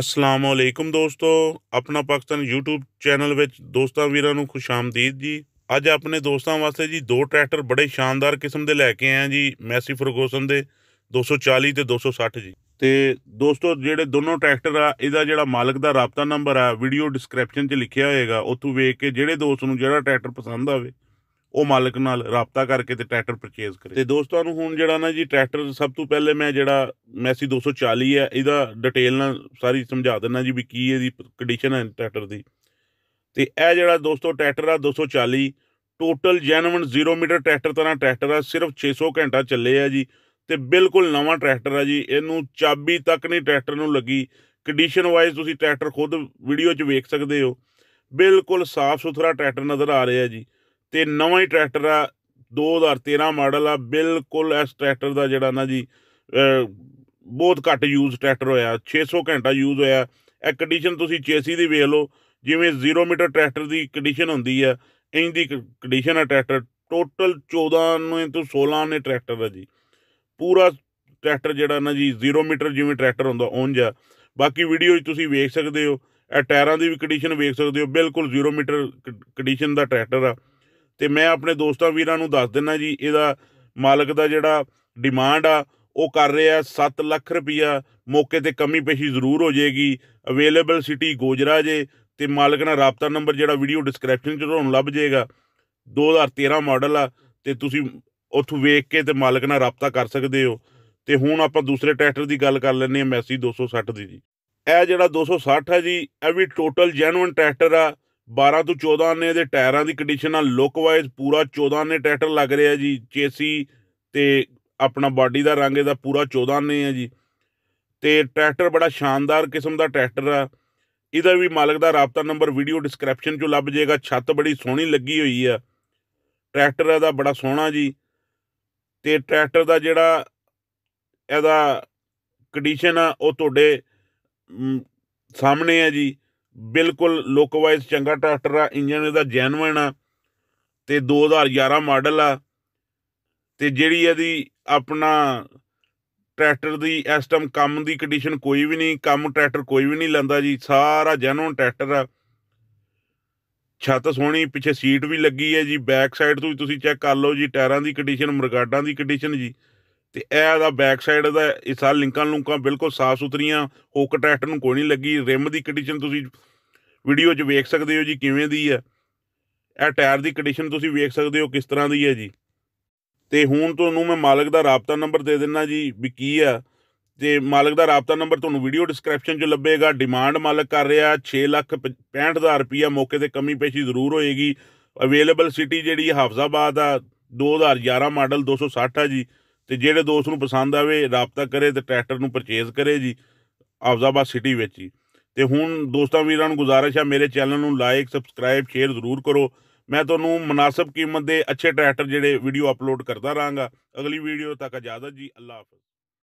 ਅਸਲਾਮ ਅਲੈਕਮ ਦੋਸਤੋ ਆਪਣਾ ਪਾਕਿਸਤਾਨ YouTube ਚੈਨਲ ਵਿੱਚ ਦੋਸਤਾਂ ਵੀਰਾਂ ਨੂੰ ਖੁਸ਼ ਆਮਦੀਦ ਜੀ ਅੱਜ ਆਪਣੇ ਦੋਸਤਾਂ ਵਾਸਤੇ ਜੀ ਦੋ ਟਰੈਕਟਰ ਬੜੇ ਸ਼ਾਨਦਾਰ ਕਿਸਮ ਦੇ ਲੈ ਕੇ ਆਏ ਆ ਜੀ ਮੈਸੀ ਫਰਗੋਸਨ ਦੇ 240 ਤੇ 260 ਜੀ ਤੇ ਦੋਸਤੋ ਜਿਹੜੇ ਦੋਨੋਂ ਟਰੈਕਟਰ ਆ ਇਹਦਾ ਜਿਹੜਾ ਮਾਲਕ ਦਾ ਰਾਪਤਾ ਨੰਬਰ ਆ ਵੀਡੀਓ ਡਿਸਕ੍ਰਿਪਸ਼ਨ 'ਚ ਲਿਖਿਆ ਹੋਏਗਾ ਉੱਥੋਂ ਵੇਖ ਕੇ ਜਿਹੜੇ ਦੋਸਤ ਨੂੰ ਜਿਹੜਾ ਟਰੈਕਟਰ ਪਸੰਦ ਆਵੇ ਉਹ ਮਾਲਕ ਨਾਲ ਰਾਬਤਾ ਕਰਕੇ ਤੇ ਟਰੈਕਟਰ ਪਰਚੇਜ਼ ਕਰੇ ਤੇ ਦੋਸਤਾਂ ਨੂੰ ਹੁਣ ਜਿਹੜਾ ਨਾ ਜੀ ਟਰੈਕਟਰ ਸਭ ਤੋਂ ਪਹਿਲੇ ਮੈਂ ਜਿਹੜਾ ਮੈਸੀ 240 ਹੈ ਇਹਦਾ ਡਿਟੇਲ ਨਾਲ ਸਾਰੀ ਸਮਝਾ ਦਿੰਦਾ ਜੀ ਵੀ ਕੀ ਇਹਦੀ ਕੰਡੀਸ਼ਨ ਹੈ ਟਰੈਕਟਰ ਦੀ ਤੇ ਇਹ ਜਿਹੜਾ ਦੋਸਤੋ ਟਰੈਕਟਰ ਆ 240 ਟੋਟਲ ਜੈਨੂਇਨ 0 ਮੀਟਰ ਟਰੈਕਟਰ ਤਰ੍ਹਾਂ ਟਰੈਕਟਰ ਆ ਸਿਰਫ 600 ਘੰਟਾ ਚੱਲੇ ਆ ਜੀ ਤੇ ਬਿਲਕੁਲ ਨਵਾਂ ਟਰੈਕਟਰ ਆ ਜੀ ਇਹਨੂੰ ਚਾਬੀ ਤੱਕ ਨਹੀਂ ਟਰੈਕਟਰ ਨੂੰ ਲੱਗੀ ਕੰਡੀਸ਼ਨ ਵਾਈਜ਼ ਤੁਸੀਂ ਟਰੈਕਟਰ ਖੁਦ ਵੀਡੀਓ 'ਚ ਵੇਖ ਸਕਦੇ ਹੋ ਬਿਲਕੁਲ ਸਾਫ਼ ਸੁਥਰਾ ਟਰੈਕਟਰ ਨਜ਼ਰ ਆ ਰਿਹਾ ਜੀ ਤੇ ਨਵਾਂ ਹੀ ਟਰੈਕਟਰ ਆ 2013 ਮਾਡਲ ਆ ਬਿਲਕੁਲ ਇਸ ਟਰੈਕਟਰ ਦਾ ਜਿਹੜਾ ਨਾ ਜੀ ਬਹੁਤ ਘੱਟ ਯੂਜ਼ ਟਰੈਕਟਰ ਹੋਇਆ 600 ਘੰਟਾ ਯੂਜ਼ ਹੋਇਆ ਇਹ ਕੰਡੀਸ਼ਨ ਤੁਸੀਂ ਚੇਸੀ ਦੀ ਵੇਖ ਲਓ ਜਿਵੇਂ 0 ਮੀਟਰ ਟਰੈਕਟਰ ਦੀ ਕੰਡੀਸ਼ਨ ਹੁੰਦੀ ਆ ਦੀ ਕੰਡੀਸ਼ਨ ਆ ਟਰੈਕਟਰ ਟੋਟਲ 14 ਨੂੰ ਤੋਂ 16 ਨੇ ਟਰੈਕਟਰ ਦਾ ਜੀ ਪੂਰਾ ਟਰੈਕਟਰ ਜਿਹੜਾ ਨਾ ਜੀ 0 ਮੀਟਰ ਜਿਵੇਂ ਟਰੈਕਟਰ ਹੁੰਦਾ ਉਂਝ ਆ ਬਾਕੀ ਵੀਡੀਓ 'ਚ ਤੁਸੀਂ ਵੇਖ ਸਕਦੇ ਹੋ ਇਹ ਟਾਇਰਾਂ ਦੀ ਵੀ ਕੰਡੀਸ਼ਨ ਵੇਖ ਸਕਦੇ ਹੋ ਬਿਲਕੁਲ 0 ਮੀਟਰ ਕੰਡੀਸ਼ਨ ਦਾ ਟਰੈਕਟਰ ਆ ਤੇ ਮੈਂ ਆਪਣੇ ਦੋਸਤਾਂ ਵੀਰਾਂ ਨੂੰ ਦੱਸ ਦਿੰਨਾ ਜੀ ਇਹਦਾ ਮਾਲਕ ਦਾ ਜਿਹੜਾ ਡਿਮਾਂਡ ਆ ਉਹ ਕਰ ਰਿਹਾ 7 ਲੱਖ ਰੁਪਇਆ ਮੌਕੇ ਤੇ ਕਮੀ ਪੇਸ਼ੀ ਜ਼ਰੂਰ ਹੋ ਜਾਏਗੀ ਅਵੇਲੇਬਲ ਸਿਟੀ ਗੋਜਰਾ ਜੇ ਤੇ ਮਾਲਕ ਨਾਲ ਰਾਪਤਾ ਨੰਬਰ ਜਿਹੜਾ ਵੀਡੀਓ ਡਿਸਕ੍ਰਿਪਸ਼ਨ 'ਚ ਤੁਹਾਨੂੰ ਲੱਭ ਜਾਏਗਾ 2013 ਮਾਡਲ ਆ ਤੇ ਤੁਸੀਂ ਉੱਥੋਂ ਵੇਖ ਕੇ ਤੇ ਮਾਲਕ ਨਾਲ ਰਾਪਤਾ ਕਰ ਸਕਦੇ ਹੋ ਤੇ ਹੁਣ ਆਪਾਂ ਦੂਸਰੇ ਟਰੈਕਟਰ ਦੀ ਗੱਲ ਕਰ ਲੈਂਦੇ ਹਾਂ ਮੈਸੀ 260 ਦੀ ਜੀ ਇਹ ਜਿਹੜਾ 260 ਹੈ ਜੀ ਇਹ ਵੀ ਟੋਟਲ ਜੈਨੂਇਨ ਟਰੈਕਟਰ ਆ 12 ਤੋਂ 14 ਨੇ ਦੇ ਟਾਇਰਾਂ ਦੀ ਕੰਡੀਸ਼ਨ ਆ ਲੁੱਕ ਵਾਈਜ਼ ਪੂਰਾ 14 ਨੇ ਟਰੈਕਟਰ ਲੱਗ ਰਿਹਾ ਜੀ ਚੇਸੀ ਤੇ ਆਪਣਾ ਬਾਡੀ ਦਾ ਰੰਗ ਇਹਦਾ ਪੂਰਾ 14 ਨੇ ਆ ਜੀ ਤੇ ਟਰੈਕਟਰ ਬੜਾ ਸ਼ਾਨਦਾਰ ਕਿਸਮ ਦਾ ਟਰੈਕਟਰ ਆ ਇਹਦਾ ਵੀ ਮਾਲਕ ਦਾ ਰਾਬਤਾ ਨੰਬਰ ਵੀਡੀਓ ਡਿਸਕ੍ਰਿਪਸ਼ਨ 'ਚ ਲੱਭ ਜਾਏਗਾ ਛੱਤ ਬੜੀ ਸੋਹਣੀ ਲੱਗੀ ਹੋਈ ਆ ਟਰੈਕਟਰ ਇਹਦਾ ਬੜਾ ਸੋਹਣਾ ਜੀ ਤੇ ਟਰੈਕਟਰ ਦਾ ਜਿਹੜਾ ਇਹਦਾ ਕੰਡੀਸ਼ਨ ਆ ਉਹ ਤੁਹਾਡੇ ਸਾਹਮਣੇ ਆ ਜੀ ਬਿਲਕੁਲ ਲੁੱਕ ਵਾਈਜ਼ ਚੰਗਾ ਟਰੈਕਟਰ ਆ ਇੰਜਨ ਇਹਦਾ ਜੈਨੂਇਨ ਆ ਤੇ 2011 ਮਾਡਲ ਆ ਤੇ ਜਿਹੜੀ ਇਹਦੀ ਆਪਣਾ ਟਰੈਕਟਰ ਦੀ ਇਸ ਟਾਈਮ ਕੰਮ ਦੀ ਕੰਡੀਸ਼ਨ ਕੋਈ ਵੀ ਨਹੀਂ ਕੰਮ ਟਰੈਕਟਰ ਕੋਈ ਵੀ ਨਹੀਂ ਲੈਂਦਾ ਜੀ ਸਾਰਾ ਜੈਨੂਨ ਟਰੈਕਟਰ ਆ ਛੱਤ ਸੋਹਣੀ ਪਿੱਛੇ ਸੀਟ ਵੀ ਲੱਗੀ ਹੈ ਜੀ ਬੈਕ ਸਾਈਡ ਤੋਂ ਵੀ ਤੁਸੀਂ ਚੈੱਕ ਕਰ ਲਓ ਜੀ ਟਾਇਰਾਂ ਦੀ ਕੰਡੀਸ਼ਨ ਮਰਗਾਡਾਂ ਦੀ ਕੰਡੀਸ਼ਨ ਜੀ ਤੇ ਇਹ ਦਾ ਬੈਕ ਸਾਈਡ ਦਾ ਇਹ ਲਿੰਕਾਂ ਲੁੰਕਾਂ ਬਿਲਕੁਲ ਸਾਫ ਸੁਥਰੀਆਂ ਹੋਕ ਟੈਟ ਨੂੰ ਕੋਈ ਨਹੀਂ ਲੱਗੀ ਰਿਮ ਦੀ ਕੰਡੀਸ਼ਨ ਤੁਸੀਂ ਵੀਡੀਓ 'ਚ ਵੇਖ ਸਕਦੇ ਹੋ ਜੀ ਕਿਵੇਂ ਦੀ ਹੈ ਇਹ ਟਾਇਰ ਦੀ ਕੰਡੀਸ਼ਨ ਤੁਸੀਂ ਵੇਖ ਸਕਦੇ ਹੋ ਕਿਸ ਤਰ੍ਹਾਂ ਦੀ ਹੈ ਜੀ ਤੇ ਹੁਣ ਤੁਹਾਨੂੰ ਮੈਂ ਮਾਲਕ ਦਾ ਰਾਬਤਾ ਨੰਬਰ ਦੇ ਦਿੰਨਾ ਜੀ ਵੀ ਕੀ ਆ ਤੇ ਮਾਲਕ ਦਾ ਰਾਬਤਾ ਨੰਬਰ ਤੁਹਾਨੂੰ ਵੀਡੀਓ ਡਿਸਕ੍ਰਿਪਸ਼ਨ 'ਚ ਲੱਭੇਗਾ ਡਿਮਾਂਡ ਮਾਲਕ ਕਰ ਰਿਹਾ 6 ਲੱਖ 65000 ਰੁਪਇਆ ਮੌਕੇ ਤੇ ਕਮੀ ਪੇਸ਼ੀ ਜ਼ਰੂਰ ਹੋਏਗੀ ਅਵੇਲੇਬਲ ਸਿਟੀ ਜਿਹੜੀ ਹਾਫਜ਼ਾਬਾਦ ਆ 2011 ਮਾਡਲ 260 ਆ ਜੀ ਤੇ ਜਿਹੜੇ ਦੋਸਤ ਨੂੰ ਪਸੰਦ ਆਵੇ ਰਾਬਤਾ ਕਰੇ ਤੇ ਟਰੈਕਟਰ ਨੂੰ ਪਰਚੇਜ਼ ਕਰੇ ਜੀ ਆਫਜ਼ਾਬਾਦ ਸਿਟੀ ਵਿੱਚ ਹੀ ਤੇ ਹੁਣ ਦੋਸਤਾਂ ਵੀਰਾਂ ਨੂੰ ਗੁਜ਼ਾਰਿਸ਼ ਹੈ ਮੇਰੇ ਚੈਨਲ ਨੂੰ ਲਾਈਕ ਸਬਸਕ੍ਰਾਈਬ ਸ਼ੇਅਰ ਜ਼ਰੂਰ ਕਰੋ ਮੈਂ ਤੁਹਾਨੂੰ ਮناسب ਕੀਮਤ ਦੇ ਅੱਛੇ ਟਰੈਕਟਰ ਜਿਹੜੇ ਵੀਡੀਓ ਅਪਲੋਡ ਕਰਦਾ ਰਹਾਂਗਾ ਅਗਲੀ ਵੀਡੀਓ ਤੱਕ ਇਜਾਜ਼ਤ ਜੀ ਅੱਲਾਹ ਹਾਫਿਜ਼